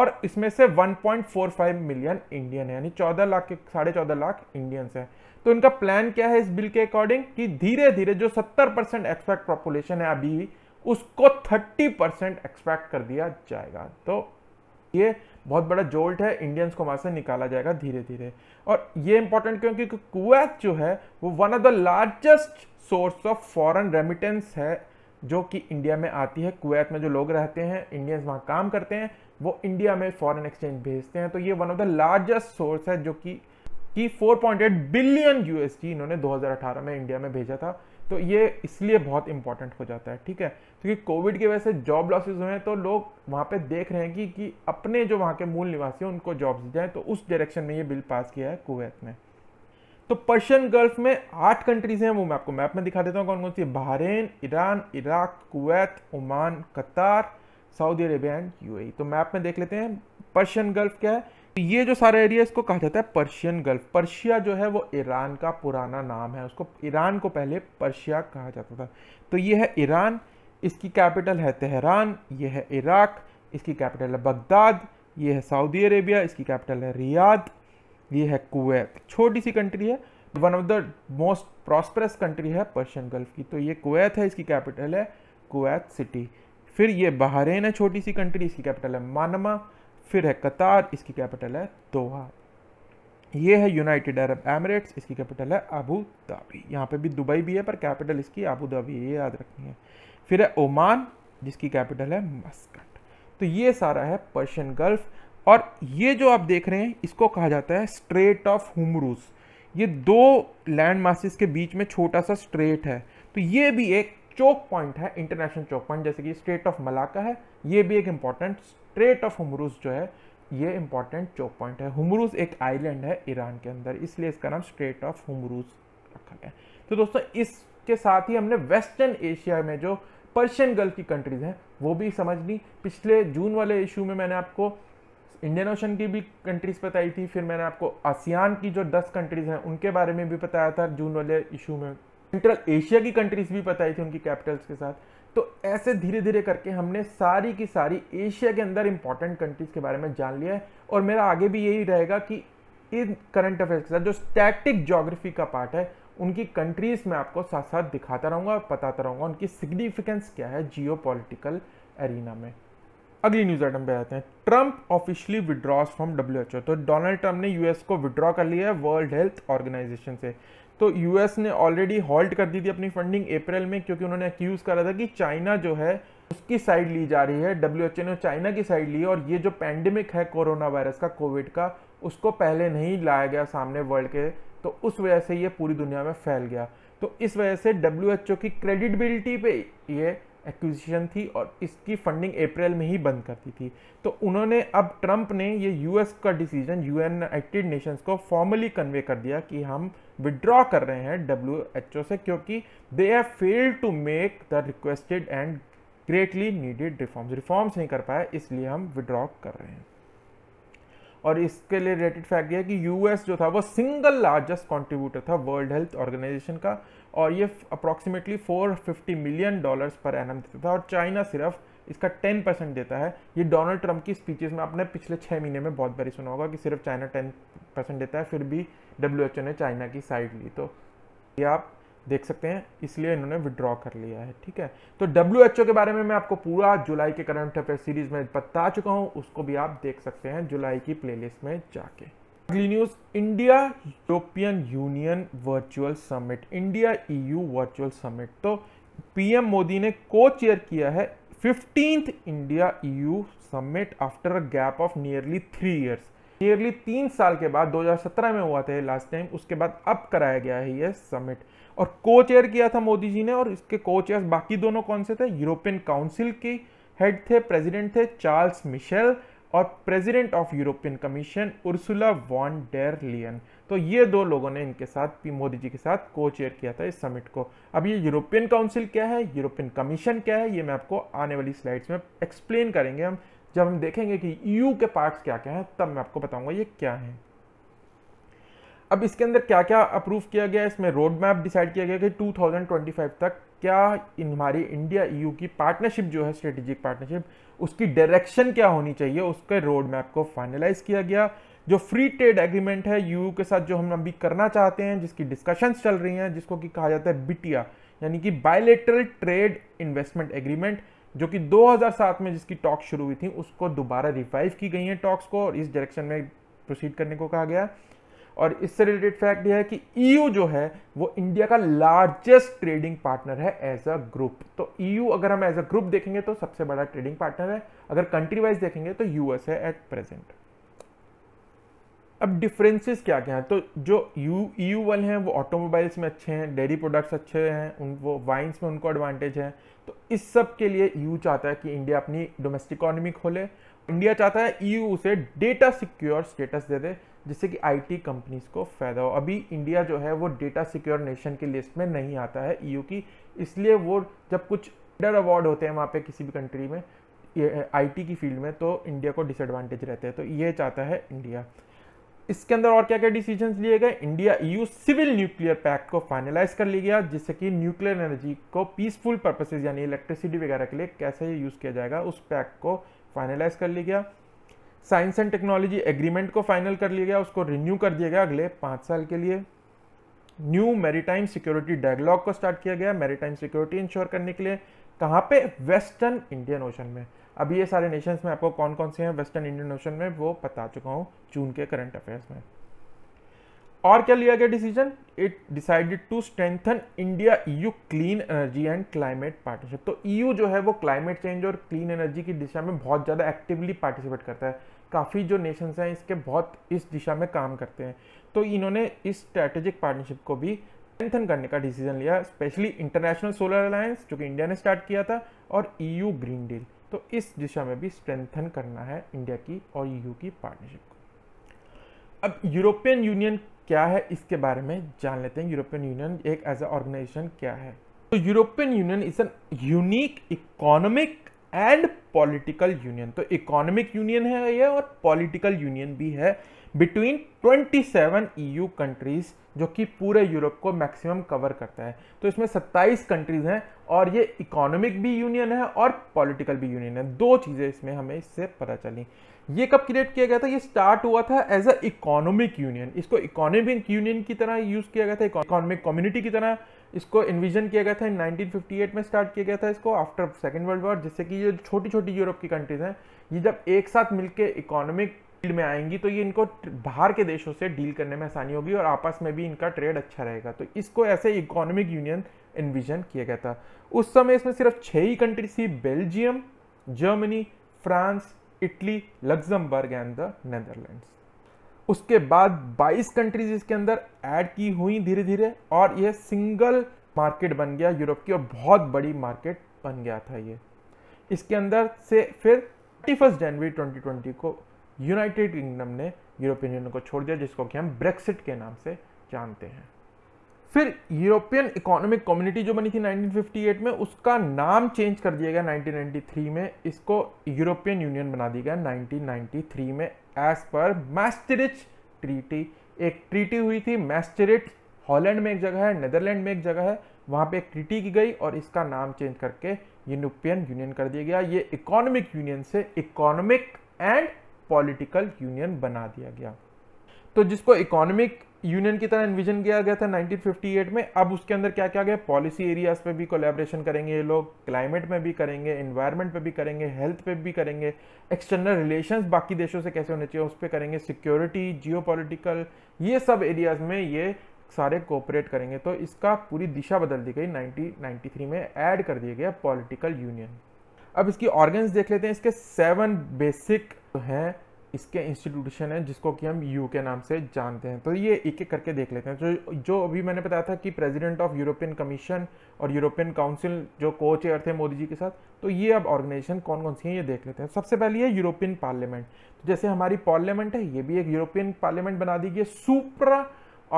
और इसमें से 1.45 मिलियन इंडियन है यानी 14 लाख के साढ़े चौदह लाख इंडियंस हैं तो इनका प्लान क्या है इस बिल के अकॉर्डिंग कि धीरे धीरे जो 70 परसेंट एक्सपेक्ट पॉपुलेशन है अभी उसको 30 परसेंट एक्सपेक्ट कर दिया जाएगा तो ये बहुत बड़ा जोल्ट है इंडियंस को वहाँ से निकाला जाएगा धीरे धीरे और ये इंपॉर्टेंट क्योंकि कुवैत जो है वो one of the largest source of foreign remittance है जो कि इंडिया में आती है कुवैत में जो लोग रहते हैं इंडियंस वहाँ काम करते हैं वो इंडिया में फॉरेन एक्सचेंज भेजते हैं तो ये one of the largest source है जो कि कि 4.8 बिलियन यूएसडी इन्होंने 2018 में इंडिया में भेजा था तो ये इसलिए बहुत इंपॉर्टेंट हो जाता है ठीक है क्योंकि कोविड की वजह से जॉब लॉसेज हुए हैं तो लोग वहाँ पे देख रहे हैं कि, कि अपने जो वहाँ के मूल निवासी हैं उनको जॉब दी जाए तो उस डायरेक्शन में ये बिल पास किया है कुवैत में तो पर्शियन गल्फ में आठ कंट्रीज हैं वो मैं आपको मैप में दिखा देता हूँ कौन कौन सी Bahrain Iran Iraq Kuwait Oman Qatar Saudi Arabia and U तो मैप में देख लेते हैं पर्शियन गल्फ क्या है ये जो सारा एरिया इसको कहा जाता है पर्शियन गल्फ पर्शिया जो है वो ईरान का पुराना नाम है उसको ईरान को पहले पर्शिया कहा जाता था तो ये है ईरान इसकी कैपिटल है तेहरान ये है इराक इसकी कैपिटल है बगदाद ये है सऊदी अरेबिया इसकी कैपिटल है रियाद ये है कुवैत छोटी सी कंट्री है one of the most prosperous country है पर्शियन गल्फ की तो ये कुवैत है इसकी कैपिटल है कुवैत सिटी फिर ये बहरेन है छोटी सी कंट्री इसकी कैपिटल है मानमा फिर है कतार इसकी कैपिटल है दोहा ये है यूनाइटेड अरब एमरेट्स इसकी कैपिटल है अबू धाबी यहाँ पे भी दुबई भी है पर कैपिटल इसकी अबू धाबी ये याद रखनी है फिर है ओमान जिसकी कैपिटल है मस्कट तो ये सारा है पर्शियन गल्फ और ये जो आप देख रहे हैं इसको कहा जाता है स्ट्रेट ऑफ हुमरूस ये दो लैंड मासिस के बीच में छोटा सा स्ट्रेट है तो ये भी एक चौक पॉइंट है इंटरनेशनल चौक पॉइंट जैसे कि स्टेट ऑफ मलाका है ये भी एक इंपॉर्टेंट स्ट्रेट ऑफ हमरूज जो है ये इम्पॉर्टेंट चौक पॉइंट है हमरूज एक आइलैंड है ईरान के अंदर इसलिए इसका नाम स्ट्रेट ऑफ हमरूज रखा गया तो दोस्तों इसके साथ ही हमने वेस्टर्न एशिया में जो पर्शियन गल्फ की कंट्रीज़ हैं वो भी समझ ली पिछले जून वाले इशू में मैंने आपको इंडियन ओशन की भी कंट्रीज़ बताई थी फिर मैंने आपको आसियान की जो दस कंट्रीज़ हैं उनके बारे में भी बताया था जून वाले इशू में सेंट्रल एशिया की कंट्रीज भी बताई थी उनकी कैपिटल्स के साथ तो ऐसे धीरे धीरे करके हमने सारी की सारी एशिया के अंदर इंपॉर्टेंट कंट्रीज़ के बारे में जान लिया है और मेरा आगे भी यही रहेगा कि इन करंट अफेयर्स के साथ जो स्टैटिक जोग्राफी का पार्ट है उनकी कंट्रीज़ में आपको साथ साथ दिखाता रहूंगा और बताता रहूँगा उनकी सिग्निफिकेंस क्या है जियो पोलिटिकल एरिना में अगली न्यूज आइटम पे आते हैं Trump officially withdraws from W तो डोनाल्ड ट्रंप ने यूएस को विड्रॉ कर लिया है वर्ल्ड हेल्थ ऑर्गेनाइजेशन से तो यूएस ने ऑलरेडी हॉल्ट कर दी थी अपनी फंडिंग अप्रैल में क्योंकि उन्होंने एक्यूज़ करा था कि चाइना जो है उसकी साइड ली जा रही है डब्ल्यू एच ने चाइना की साइड ली और ये जो पैंडमिक है कोरोना वायरस का कोविड का उसको पहले नहीं लाया गया सामने वर्ल्ड के तो उस वजह से ये पूरी दुनिया में फैल गया तो इस वजह से डब्ल्यू की क्रेडिबिलिटी पे ये एक्विजिशन थी और इसकी फंडिंग अप्रैल में ही बंद कर दी थी तो उन्होंने अब ट्रंप ने ये यूएस का डिसीजन यूनाइटेड नेशंस को फॉर्मली कन्वे कर दिया कि हम विड्रॉ कर रहे हैं डब्ल्यू से क्योंकि they have failed to make the requested and greatly needed reforms reforms नहीं कर पाए इसलिए हम विड्रॉ कर रहे हैं और इसके लिए रिलेटेड फैक्ट यह कि यूएस जो था वो सिंगल लार्जेस्ट कंट्रीब्यूटर था वर्ल्ड हेल्थ ऑर्गेनाइजेशन का और ये approximately 450 million dollars per annum देता था और चाइना सिर्फ इसका 10 परसेंट देता है ये डोनाल्ड ट्रंप की स्पीचेस में आपने पिछले छः महीने में बहुत बारी सुना होगा कि सिर्फ चाइना 10 परसेंट देता है फिर भी डब्ल्यू ने चाइना की साइड ली तो ये आप देख सकते हैं इसलिए इन्होंने विड्रॉ कर लिया है ठीक है तो डब्ल्यू के बारे में मैं आपको पूरा जुलाई के करंट अफेयर सीरीज में बता चुका हूँ उसको भी आप देख सकते हैं जुलाई की प्लेलिस्ट में जाके अगली news India European Union virtual summit India EU virtual summit तो पीएम मोदी ने को चेयर किया है fifteenth India EU summit after a gap of nearly three years nearly तीन साल के बाद 2017 में हुआ था लास्ट टाइम उसके बाद अब कराया गया है ये समिट और को चेयर किया था मोदी जी ने और इसके को चेयर बाकी दोनों कौन से थे यूरोपियन काउंसिल के हेड थे प्रेसिडेंट थे चार्ल्स मिशेल और president of European Commission Ursula von der Leyen तो ये दो लोगों ने इनके साथ पी मोदी जी के साथ को चेयर किया था इस समिट को अब ये यूरोपियन काउंसिल क्या है यूरोपियन कमीशन क्या है ये मैं आपको आने वाली स्लाइड्स में एक्सप्लेन करेंगे हम जब हम देखेंगे कि ईयू के पार्ट्स क्या क्या हैं तब मैं आपको बताऊंगा ये क्या हैं अब इसके अंदर क्या क्या अप्रूव किया गया इसमें रोड मैप डिसाइड किया गया कि 2025 तक क्या हमारी इंडिया ईयू की पार्टनरशिप जो है स्ट्रेटेजिक पार्टनरशिप उसकी डायरेक्शन क्या होनी चाहिए उसके रोड मैप को फाइनलाइज किया गया जो फ्री ट्रेड एग्रीमेंट है यू के साथ जो हम अभी करना चाहते हैं जिसकी डिस्कशंस चल रही हैं जिसको कि कहा जाता है बिटिया यानी कि बायोलेटरल ट्रेड इन्वेस्टमेंट एग्रीमेंट जो कि 2007 में जिसकी टॉक शुरू हुई थी उसको दोबारा रिवाइव की गई है टॉक्स को और इस डायरेक्शन में प्रोसीड करने को कहा गया और इससे रिलेटेड फैक्ट यह है कि ईयू e जो है वो इंडिया का लार्जेस्ट ट्रेडिंग पार्टनर है एज अ ग्रुप तो ईयू e अगर हम एज अ ग्रुप देखेंगे तो सबसे बड़ा ट्रेडिंग पार्टनर है अगर कंट्री वाइज देखेंगे तो यूएस है एट प्रेजेंट अब डिफरेंसेस क्या क्या हैं तो जो यू यू e वाले हैं वो ऑटोमोबाइल्स में अच्छे हैं डेयरी प्रोडक्ट्स अच्छे हैं उन वो वाइन्स में उनको एडवांटेज है तो इस सब के लिए यू चाहता है कि इंडिया अपनी डोमेस्टिक इकोनॉमी खोले इंडिया चाहता है ईयू e उसे डेटा सिक्योर स्टेटस दे दे जिससे कि आईटी कंपनीज को फ़ायदा हो अभी इंडिया जो है वो डेटा सिक्योर नेशन की लिस्ट में नहीं आता है ईयू e की इसलिए वो जब कुछ डर अवार्ड होते हैं वहाँ पे किसी भी कंट्री में आईटी की फील्ड में तो इंडिया को डिसएडवांटेज रहते हैं तो ये चाहता है इंडिया इसके अंदर और क्या क्या डिसीजन लिए गए India EU civil nuclear pact को फाइनलाइज कर लिया गया जिससे कि न्यूक्लियर एनर्जी को पीसफुल पर्पसेज यानी इलेक्ट्रिसिटी वगैरह के लिए कैसे यूज़ किया जाएगा उस पैक्ट को फाइनलाइज कर लिया गया साइंस एंड टेक्नोलॉजी एग्रीमेंट को फाइनल कर लिया गया उसको रिन्यू कर दिया गया अगले पाँच साल के लिए न्यू मेरीटाइम सिक्योरिटी डायलॉग को स्टार्ट किया गया मेरीटाइम सिक्योरिटी इंश्योर करने के लिए कहाँ पे वेस्टर्न इंडियन ओशन में अभी ये सारे नेशंस में आपको कौन कौन से हैं वेस्टर्न इंडियन ओशन में वो बता चुका हूँ जून के करंट अफेयर्स में और क्या लिया गया decision it decided to strengthen India EU clean energy and climate partnership तो ईयू e जो है वो क्लाइमेट चेंज और क्लीन एनर्जी की दिशा में बहुत ज़्यादा एक्टिवली पार्टिसिपेट करता है काफ़ी जो नेशंस हैं इसके बहुत इस दिशा में काम करते हैं तो इन्होंने इस स्ट्रेटेजिक पार्टनरशिप को भी स्ट्रेंथन करने का डिसीजन लिया स्पेशली इंटरनेशनल सोलर अलायंस जो कि इंडिया ने स्टार्ट किया था और ई ग्रीन डील तो इस दिशा में भी स्ट्रेंथन करना है इंडिया की और ई e की पार्टनरशिप को अब यूरोपियन यूनियन क्या है इसके बारे में जान लेते हैं यूरोपियन यूनियन एक एज ऑर्गेनाइजेशन क्या है तो European Union is an unique economic and political union तो इकोनॉमिक यूनियन है ये और पॉलिटिकल यूनियन भी है बिटवीन 27 ईयू कंट्रीज जो कि पूरे यूरोप को मैक्सिमम कवर करता है तो इसमें 27 कंट्रीज हैं और ये इकोनॉमिक भी यूनियन है और पॉलिटिकल भी यूनियन है दो चीज़ें इसमें हमें इससे पता चली ये कब क्रिएट किया गया था ये स्टार्ट हुआ था एज अ इकोनॉमिक यूनियन इसको इकोनॉमिक यूनियन की तरह यूज किया गया था इकोनॉमिक कम्युनिटी की तरह इसको इन्विजन किया गया था इन 1958 में स्टार्ट किया गया था इसको आफ्टर सेकेंड वर्ल्ड वॉर जिससे कि ये छोटी छोटी यूरोप की कंट्रीज हैं ये जब एक साथ मिलकर इकोनॉमिक फील्ड में आएंगी तो ये इनको बाहर के देशों से डील करने में आसानी होगी और आपस में भी इनका ट्रेड अच्छा रहेगा तो इसको ऐसे इकोनॉमिक यूनियन इन्विजन किया गया था उस समय इसमें सिर्फ छह ही कंट्रीज थी Belgium Germany France Italy Luxembourg and the Netherlands उसके बाद 22 कंट्रीज इसके अंदर ऐड की हुई धीरे धीरे और यह सिंगल मार्केट बन गया यूरोप की और बहुत बड़ी मार्केट बन गया था ये इसके अंदर से फिर थर्टी फर्स्ट जनवरी 2020 को यूनाइटेड किंगडम ने यूरोपियन यूनियन को छोड़ दिया जिसको कि हम ब्रेक्सिट के नाम से जानते हैं फिर यूरोपियन इकोनॉमिक कम्युनिटी जो बनी थी 1958 में उसका नाम चेंज कर दिया गया 1993 में इसको यूरोपियन यूनियन बना दिया गया 1993 में एज पर मैस्टरिच ट्रीटी एक ट्रीटी हुई थी मैस्टरिट हॉलैंड में एक जगह है नेदरलैंड में एक जगह है वहाँ पे एक ट्रीटी की गई और इसका नाम चेंज करके यूरोपियन यूनियन कर दिया गया ये इकोनॉमिक यूनियन से इकोनॉमिक एंड पॉलिटिकल यूनियन बना दिया गया तो जिसको इकोनॉमिक यूनियन की तरह इन्विजन किया गया था 1958 में अब उसके अंदर क्या क्या गया पॉलिसी एरियाज पे भी कोलेब्रेशन करेंगे ये लोग क्लाइमेट में भी करेंगे इन्वायरमेंट पे भी करेंगे हेल्थ पे भी करेंगे एक्सटर्नल रिलेशंस बाकी देशों से कैसे होने चाहिए उस पर करेंगे सिक्योरिटी जियो ये सब एरियाज में ये सारे कोऑपरेट करेंगे तो इसका पूरी दिशा बदल दी गई नाइनटीन में एड कर दिया गया पॉलिटिकल यूनियन अब इसकी ऑर्गन्स देख लेते हैं इसके सेवन बेसिक हैं इसके इंस्टीट्यूशन है जिसको कि हम यू के नाम से जानते हैं तो ये एक एक करके देख लेते हैं जो जो अभी मैंने बताया था कि प्रेसिडेंट ऑफ यूरोपियन कमीशन और यूरोपियन काउंसिल जो को चेयर थे मोदी जी के साथ तो ये अब ऑर्गेनाइजेशन कौन कौन सी हैं ये देख लेते हैं सबसे पहले है यूरोपियन पार्लियामेंट तो जैसे हमारी पार्लियामेंट है ये भी एक यूरोपियन पार्लियामेंट बना दी गई सुप्रा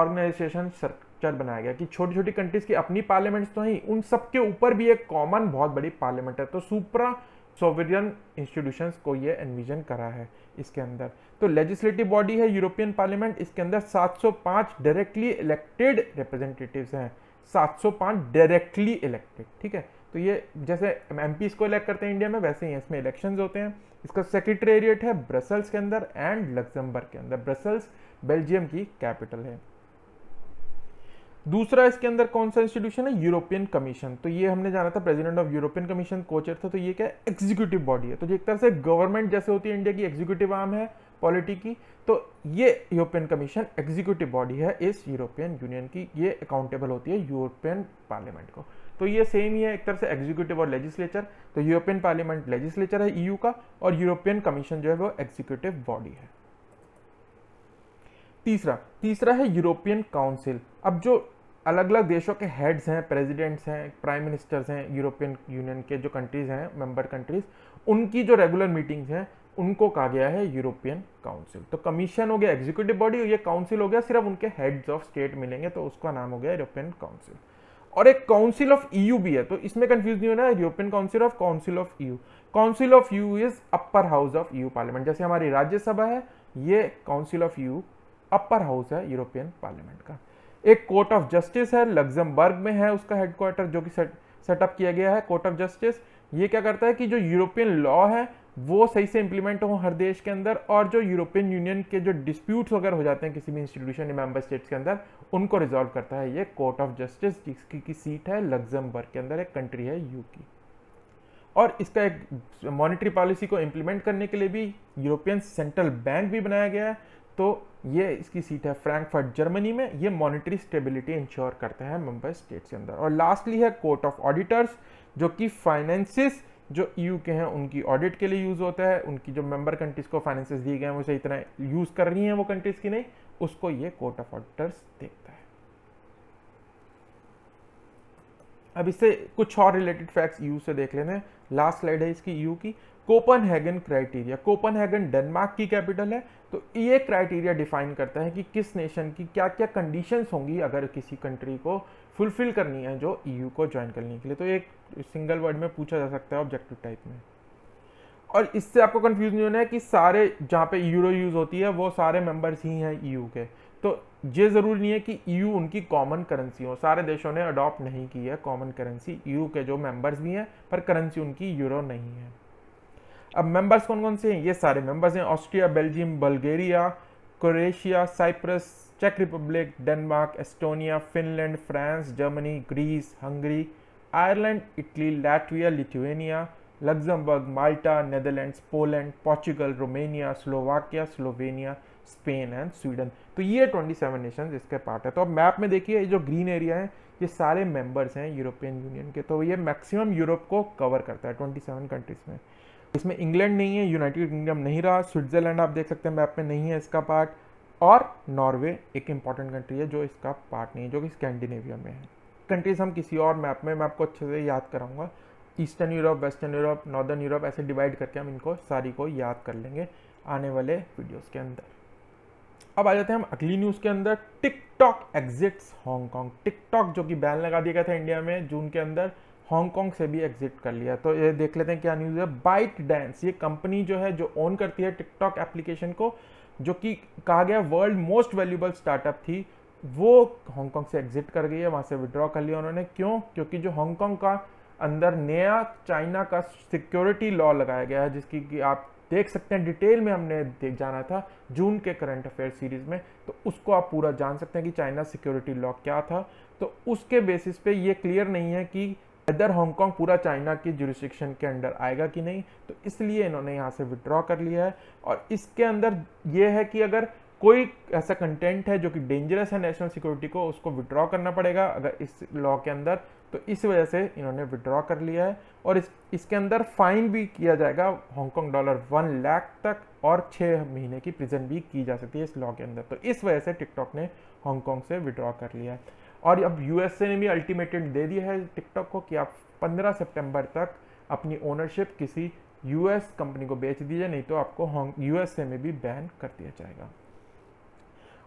ऑर्गेनाइजेशन स्ट्रक्चर बनाया गया कि छोटी छोटी कंट्रीज की अपनी पार्लियामेंट्स तो हैं उन सबके ऊपर भी एक कॉमन बहुत बड़ी पार्लियामेंट है तो सुप्रा सोवेरियन इंस्टीट्यूशंस को ये एनविजन करा है इसके अंदर तो लेजिस्लेटिव बॉडी है यूरोपियन पार्लियामेंट इसके अंदर 705 डायरेक्टली इलेक्टेड रिप्रेजेंटेटिव्स हैं 705 डायरेक्टली इलेक्टेड ठीक है तो ये जैसे एम को इलेक्ट करते हैं इंडिया में वैसे ही इसमें इलेक्शन होते हैं इसका सेक्रेटेरिएट है ब्रसल्स के अंदर एंड लग्जमबर्ग के अंदर ब्रसल्स बेल्जियम की कैपिटल है दूसरा इसके अंदर कौन सा इंस्टीट्यूशन है यूरोपियन कमीशन तो ये हमने जाना था प्रेसिडेंट ऑफ यूरोपियन कमीशन कोचर था तो ये क्या एग्जीक्यूटिव बॉडी है तो एक तरह से गवर्नमेंट जैसे होती है इंडिया की एग्जीक्यूटिव आर्म है पॉलिटी की तो ये यूरोपियन कमीशन एग्जीक्यूटिव बॉडी है इस यूरोपियन यूनियन की ये अकाउंटेबल होती है यूरोपियन पार्लियामेंट को तो ये सेम ही है एक तरह से एग्जीक्यूटिव और लेजिस्लेचर तो यूरोपियन पार्लियामेंट लेजिस्लेचर है ईयू e का और यूरोपियन कमीशन जो है वो एग्जीक्यूटिव बॉडी है तीसरा तीसरा है यूरोपियन काउंसिल अब जो अलग अलग देशों के हेड्स हैं प्रेसिडेंट्स हैं प्राइम मिनिस्टर्स हैं यूरोपियन यूनियन के जो कंट्रीज़ हैं मेंबर कंट्रीज़ उनकी जो रेगुलर मीटिंग्स हैं उनको कहा गया है यूरोपियन काउंसिल तो कमीशन हो गया एग्जीक्यूटिव बॉडी ये काउंसिल हो गया सिर्फ उनके हेड्स ऑफ स्टेट मिलेंगे तो उसका नाम हो गया यूरोपियन काउंसिल और एक काउंसिल ऑफ ईयू भी है तो इसमें कंफ्यूज नहीं होना है European council of council of EU council of EU is upper house of EU parliament जैसे हमारी राज्यसभा है ये council of EU upper house है यूरोपियन पार्लियामेंट का एक कोर्ट ऑफ जस्टिस है लग्जमबर्ग में है उसका हेडक्वार्टर जो कि सेटअप किया गया है कोर्ट ऑफ जस्टिस ये क्या करता है कि जो यूरोपियन लॉ है वो सही से इंप्लीमेंट हो हर देश के अंदर और जो यूरोपियन यूनियन के जो डिस्प्यूट्स वगैरह हो जाते हैं किसी भी इंस्टीट्यूशन या मेंबर स्टेट्स के अंदर उनको रिजॉल्व करता है ये कोर्ट ऑफ जस्टिस जिसकी की सीट है लग्जमबर्ग के अंदर एक कंट्री है यू की और इसका एक मॉनिटरी पॉलिसी को इम्प्लीमेंट करने के लिए भी यूरोपियन सेंट्रल बैंक भी बनाया गया है तो ये इसकी सीट है फ्रैंकफर्ट जर्मनी में ये मॉनिटरी स्टेबिलिटी इंश्योर करते हैं मुंबई स्टेट के अंदर और लास्टली है कोर्ट ऑफ ऑडिटर्स जो कि फाइनेंसिस जो ईयू e के हैं उनकी ऑडिट के लिए यूज़ होता है उनकी जो मेंबर कंट्रीज़ को फाइनेंसिस दिए गए हैं वो सही तरह यूज़ कर रही हैं वो कंट्रीज़ की नहीं उसको ये कोर्ट ऑफ ऑडिटर्स देखता है अब इससे कुछ और रिलेटेड फैक्ट्स यू से देख लेते हैं लास्ट स्लाइड है इसकी यू e की कोपनहेगन क्राइटेरिया कोपनहेगन डेनमार्क की कैपिटल है तो ये क्राइटेरिया डिफाइन करता है कि किस नेशन की क्या क्या कंडीशंस होंगी अगर किसी कंट्री को फुलफिल करनी है जो ईयू e को ज्वाइन करने के लिए तो एक सिंगल वर्ड में पूछा जा सकता है ऑब्जेक्टिव टाइप में और इससे आपको कंफ्यूज नहीं होना है कि सारे जहाँ पे यूरो यूज़ होती है वो सारे मेंबर्स ही हैं ईयू e के तो ये ज़रूरी नहीं है कि ईयू e उनकी कॉमन करेंसी हो सारे देशों ने अडॉप्ट नहीं की है कॉमन करेंसी ईयू के जो मेंबर्स भी हैं पर करेंसी उनकी यूरो नहीं है अब मेंबर्स कौन कौन से हैं ये सारे मेंबर्स हैं Austria Belgium Bulgaria Croatia Cyprus चेक Republic Denmark Estonia Finland France Germany Greece Hungary Ireland Italy Latvia Lithuania Luxembourg Malta Netherlands Poland Portugal Romania Slovakia Slovenia Spain and Sweden तो ये 27 नेशन इसके पार्ट है तो अब map में देखिए ये जो ग्रीन एरिया है ये सारे मेंबर्स हैं यूरोपियन यूनियन के तो ये मैक्सिमम यूरोप को कवर करता है 27 कंट्रीज में इसमें इंग्लैंड नहीं है यूनाइटेड किंगडम नहीं रहा स्विट्जरलैंड आप देख सकते हैं मैप में नहीं है इसका पार्ट और नॉर्वे एक इंपॉर्टेंट कंट्री है जो इसका पार्ट नहीं है जो कि स्कैंडिनेविया में है कंट्रीज हम किसी और मैप में मैं आपको अच्छे से याद कराऊंगा eastern Europe western Europe northern Europe ऐसे डिवाइड करके हम इनको सारी को याद कर लेंगे आने वाले वीडियोस के अंदर अब आ जाते हैं हम अगली न्यूज़ के अंदर टिकटॉक एग्जिट्स हांगकांग टिकटॉक जो कि बैन लगा दिया गया था इंडिया में जून के अंदर हांगकॉन्ग से भी एग्जिट कर लिया तो ये देख लेते हैं क्या न्यूज़ है बाइट डांस ये कंपनी जो है जो ओन करती है टिकटॉक एप्लीकेशन को जो कि कहा गया वर्ल्ड मोस्ट वैल्यूबल स्टार्टअप थी वो हांगकॉन्ग से एग्जिट कर गई है वहाँ से विड्रॉ कर लिया उन्होंने क्यों क्योंकि जो हांगकॉन्ग का अंदर नया चाइना का सिक्योरिटी लॉ लगाया गया है जिसकी कि आप देख सकते हैं डिटेल में हमने देख जाना था जून के करंट अफेयर सीरीज में तो उसको आप पूरा जान सकते हैं कि चाइना सिक्योरिटी लॉ क्या था तो उसके बेसिस पे ये क्लियर नहीं है कि अदर हांगकॉन्ग पूरा चाइना की जुरिस्टिक्शन के अंडर आएगा कि नहीं तो इसलिए इन्होंने यहाँ से विड्रॉ कर लिया है और इसके अंदर ये है कि अगर कोई ऐसा कंटेंट है जो कि डेंजरस है नेशनल सिक्योरिटी को उसको विड्रॉ करना पड़ेगा अगर इस लॉ के अंदर तो इस वजह से इन्होंने विड्रॉ कर लिया है और इस इसके अंदर फाइन भी किया जाएगा हांगकॉन्ग डॉलर वन लाख तक और छः महीने की प्रिजन भी की जा सकती है इस लॉ के अंदर तो इस वजह से टिकटॉक ने हांगकॉन्ग से विड्रॉ कर लिया है और अब यूएसए ने भी अल्टीमेटेड दे दिया है टिकटॉक को कि आप 15 सितंबर तक अपनी ओनरशिप किसी यूएस कंपनी को बेच दीजिए नहीं तो आपको यूएसए में भी बैन कर दिया जाएगा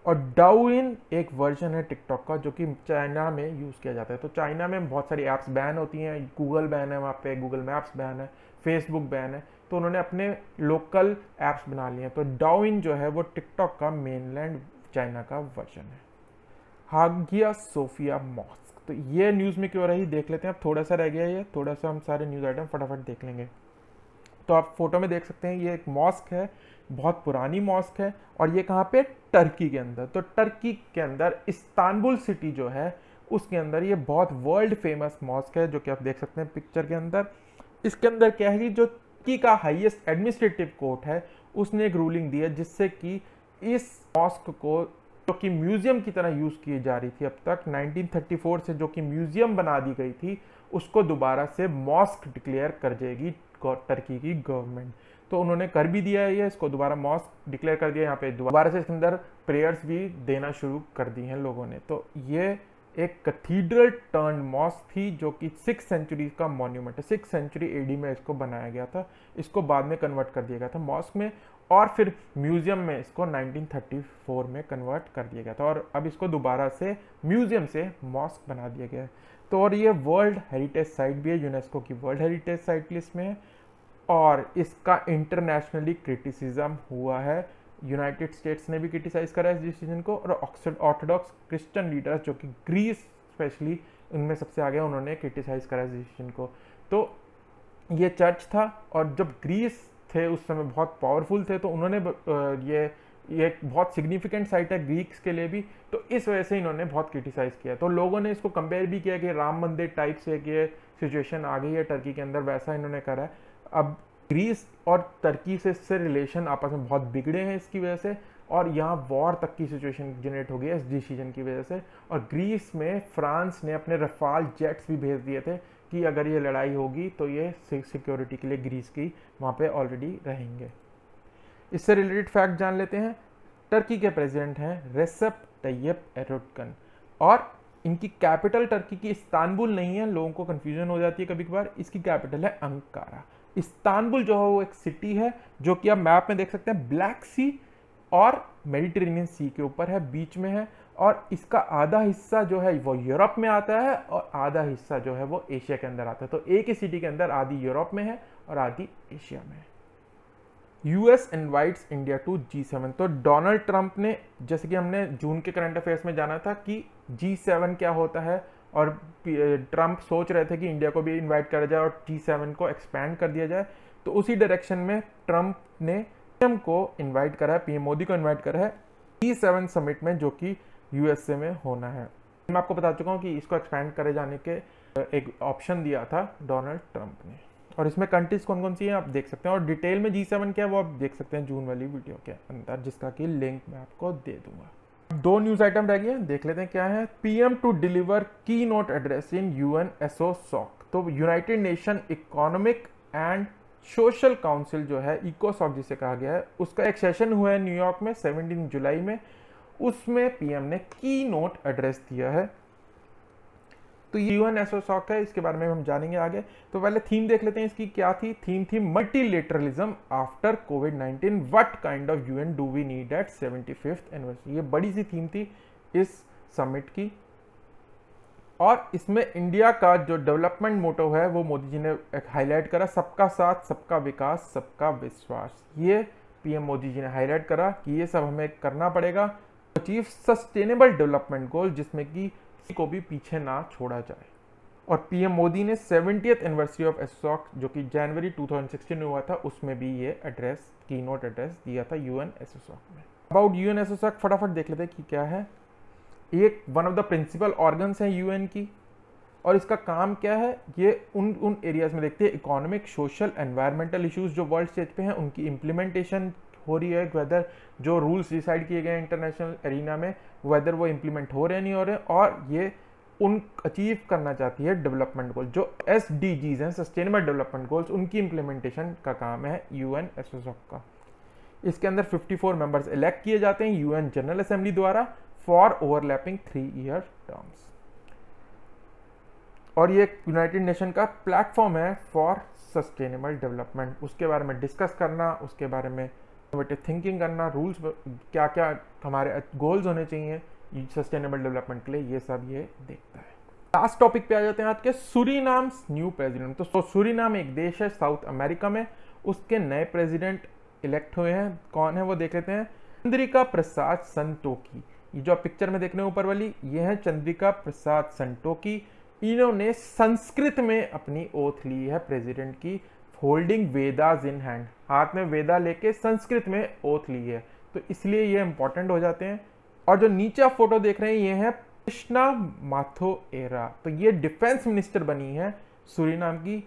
और डाउइन एक वर्जन है टिकटॉक का जो कि चाइना में यूज़ किया जाता है तो चाइना में बहुत सारी ऐप्स बैन होती हैं गूगल बैन है वहाँ पे गूगल मैप्स बैन है फेसबुक बैन है तो उन्होंने अपने लोकल ऐप्स बना लिए हैं तो डाउइन जो है वो टिकटॉक का मेनलैंड चाइना का वर्जन है हागिया सोफिया मॉस्क तो ये न्यूज़ में क्यों रही देख लेते हैं अब थोड़ा सा रह गया ये थोड़ा सा हम सारे न्यूज़ आइटम फटाफट देख लेंगे तो आप फोटो में देख सकते हैं ये एक मॉस्क है बहुत पुरानी मॉस्क है और ये कहाँ पे टर्की के अंदर तो टर्की के अंदर इस्तानबुल सिटी जो है उसके अंदर ये बहुत वर्ल्ड फेमस मॉस्क है जो कि आप देख सकते हैं पिक्चर के अंदर इसके अंदर क्या है कि जो की का हाईएस्ट एडमिनिस्ट्रेटिव कोर्ट है उसने एक रूलिंग दी है जिससे कि इस मॉस्क को जो कि म्यूजियम की तरह यूज़ की जा रही थी अब तक 1934 से जो कि म्यूजियम बना दी गई थी उसको दोबारा से मॉस्क डिक्लेयर कर जाएगी टर्की की गवर्नमेंट तो उन्होंने कर भी दिया है इसको दोबारा मॉस्क डिक्लेयर कर दिया यहाँ पे दोबारा से इसके अंदर प्रेयर्स भी देना शुरू कर दी हैं लोगों ने तो ये एक कथीड्रल टर्न मॉस्क थी जो कि सिक्स सेंचुरी का मॉन्यूमेंट है सिक्स सेंचुरी एडी में इसको बनाया गया था इसको बाद में कन्वर्ट कर दिया गया था मॉस्क में और फिर म्यूज़ियम में इसको 1934 में कन्वर्ट कर दिया गया था और अब इसको दोबारा से म्यूज़ियम से मॉस्क बना दिया गया है तो और ये वर्ल्ड हेरिटेज साइट भी है यूनेस्को की वर्ल्ड हेरिटेज साइट लिस्ट में और इसका इंटरनेशनली क्रिटिसिज्म हुआ है यूनाइटेड स्टेट्स ने भी क्रिटिसाइज करा इस डिसीजन को और ऑक्सफर्ड ऑर्थोडॉक्स क्रिश्चियन लीडर्स जो कि ग्रीस स्पेशली उनमें सबसे आगे उन्होंने क्रिटिसाइज करा इस डिसीजन को तो ये चर्च था और जब ग्रीस थे उस समय बहुत पावरफुल थे तो उन्होंने ये ये एक बहुत सिग्निफिकेंट साइट है ग्रीक्स के लिए भी तो इस वजह से इन्होंने बहुत क्रिटिसाइज़ किया तो लोगों ने इसको कंपेयर भी किया कि राम मंदिर टाइप से कि ये सिचुएशन आ गई है टर्की के अंदर वैसा इन्होंने करा है अब ग्रीस और टर्की से इससे रिलेशन आपस में बहुत बिगड़े हैं इसकी वजह से और यहाँ वॉर तक की सिचुएशन जनरेट हो गई है इस डिसीजन की वजह से और ग्रीस में फ्रांस ने अपने रफाल जेट्स भी भेज दिए थे कि अगर ये लड़ाई होगी तो ये सिक्योरिटी के लिए ग्रीस की वहाँ पे ऑलरेडी रहेंगे इससे रिलेटेड फैक्ट जान लेते हैं टर्की के प्रेसिडेंट हैं रेसप तैयब एरोटकन और इनकी कैपिटल टर्की की इस्तानबुल नहीं है लोगों को कन्फ्यूजन हो जाती है कभी कभार इसकी कैपिटल है अंकारा इस्तानबुल जो है वो एक सिटी है जो कि आप मैप में देख सकते हैं ब्लैक सी और मेडिटेरेनियन सी के ऊपर है बीच में है और इसका आधा हिस्सा जो है वो यूरोप में आता है और आधा हिस्सा जो है वो एशिया के अंदर आता है तो एक ही सिटी के अंदर आधी यूरोप में है और आधी एशिया में है US invites India to G seven तो डोनाल्ड ट्रंप ने जैसे कि हमने जून के करंट अफेयर्स में जाना था कि जी सेवन क्या होता है और ट्रंप सोच रहे थे कि इंडिया को भी इन्वाइट करा जाए और जी सेवन को एक्सपैंड कर दिया जाए तो उसी डायरेक्शन में ट्रंप ने पीएम को इन्वाइट करा है पीएम मोदी को इन्वाइट करा है जी सेवन समिट में जो कि यूएसए में होना है मैं आपको बता चुका हूँ कि इसको एक्सपैंड करे जाने के एक ऑप्शन दिया था डोनाल्ड ट्रंप ने और इसमें कंट्रीज कौन कौन सी हैं आप देख सकते हैं और डिटेल में जी सेवन क्या है वो आप देख सकते हैं जून वाली वीडियो के अंदर जिसका कि लिंक मैं आपको दे दूंगा दो न्यूज आइटम रह गए हैं देख लेते हैं क्या है PM to deliver keynote address in ECOSOC तो United Nation economic and social council जो है इकोसॉक जिसे कहा गया है उसका एक सेशन हुआ है न्यूयॉर्क में 17 जुलाई में उसमें पीएम ने की नोट एड्रेस दिया है तो ये यूएन एसओ सॉक है इसके बारे में हम जानेंगे आगे तो पहले थीम देख लेते हैं इसकी क्या थी थीम थी multilateralism after COVID 19 what kind of UN do we need at seventy fifth ये बड़ी सी थीम थी इस समिट की और इसमें इंडिया का जो डेवलपमेंट मोटो है वो मोदी जी ने हाईलाइट करा सबका साथ सबका विकास सबका विश्वास ये पीएम मोदी जी ने हाईलाइट करा कि ये सब हमें करना पड़ेगा अचीव सस्टेनेबल डेवलपमेंट गोल जिसमें कि किसी को भी पीछे ना छोड़ा जाए और पीएम मोदी ने सेवेंटी एनिवर्सरी ऑफ एसॉक जो कि जनवरी 2016 में हुआ था उसमें भी ये एड्रेस की नोट एड्रेस दिया था यू एन में अबाउट यू एन फटाफट देख लेते हैं कि क्या है एक one of the principal organs हैं यूएन की और इसका काम क्या है ये उन उन एरियाज में देखते हैं इकोनॉमिक सोशल एनवायरमेंटल इश्यूज जो वर्ल्ड स्टेज पे हैं उनकी इम्प्लीमेंटेशन हो रही है वेदर जो रूल्स डिसाइड किए गए इंटरनेशनल एरिना में वेदर वो इम्प्लीमेंट हो रहे नहीं हो रहे और ये उन अचीव करना चाहती है डेवलपमेंट गोल जो एस डी जीज हैं सस्टेनेबल डेवलपमेंट गोल्स उनकी इम्प्लीमेंटेशन का काम है यू एन का इसके अंदर 54 मेंबर्स इलेक्ट किए जाते हैं यूएन जनरल असेंबली द्वारा for overlapping three year terms और ये यूनाइटेड नेशन का प्लेटफॉर्म है फॉर सस्टेनेबल डेवलपमेंट उसके बारे में डिस्कस करना उसके बारे में इनोवेटिव थिंकिंग करना रूल्स क्या क्या हमारे गोल्स होने चाहिए सस्टेनेबल डेवलपमेंट के लिए ये सब ये देखता है लास्ट टॉपिक पे आ जाते हैं आज के सूरीनाम्स न्यू प्रेसिडेंट तो सूरीनाम एक देश है साउथ अमेरिका में उसके नए प्रेसिडेंट इलेक्ट हुए हैं कौन है वो देख लेते हैं चंद्रिका प्रसाद संतोकी ये जो आप पिक्चर में देख रहे देखने ऊपर वाली ये है चंद्रिका प्रसाद संतोकी इन्होंने संस्कृत में अपनी ओथ ली है प्रेसिडेंट की होल्डिंग वेदाज इन हैंड हाथ में वेदा लेके संस्कृत में ओथ ली है तो इसलिए ये इंपॉर्टेंट हो जाते हैं और जो नीचे आप फोटो देख रहे हैं ये है कृष्णा माथो एरा तो ये डिफेंस मिनिस्टर बनी है सूरीनाम की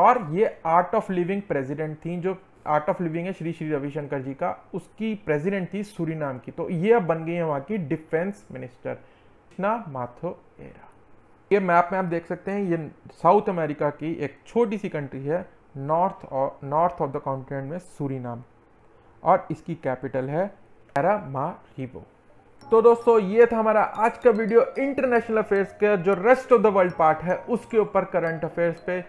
और ये आर्ट ऑफ लिविंग प्रेसिडेंट थी जो आर्ट ऑफ लिविंग है श्री श्री रविशंकर जी का उसकी प्रेसिडेंट थी सूरीनाम की तो ये अब बन गई है वहाँ की डिफेंस मिनिस्टर कृष्णा माथो एरा ये मैप में आप देख सकते हैं ये साउथ अमेरिका की एक छोटी सी कंट्री है नॉर्थ और नॉर्थ ऑफ द कॉन्टिनेंट में सूरीनाम और इसकी कैपिटल है पैरामारीबो तो दोस्तों ये था हमारा आज का वीडियो इंटरनेशनल अफेयर्स का जो rest of the world part है उसके ऊपर करंट अफेयर्स पे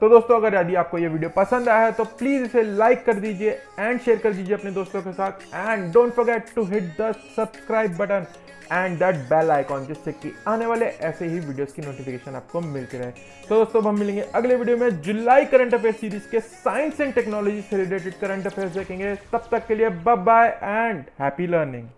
तो दोस्तों अगर यदि आपको ये वीडियो पसंद आया है तो प्लीज़ इसे लाइक कर दीजिए एंड शेयर कर दीजिए अपने दोस्तों के साथ and don't forget to hit the subscribe button and that bell icon जिससे कि आने वाले ऐसे ही वीडियोस की नोटिफिकेशन आपको मिलती रहे तो दोस्तों हम मिलेंगे अगले वीडियो में जुलाई करंट अफेयर सीरीज के साइंस एंड टेक्नोलॉजी से रिलेटेड करंट अफेयर्स देखेंगे तब तक के लिए bye bye and happy learning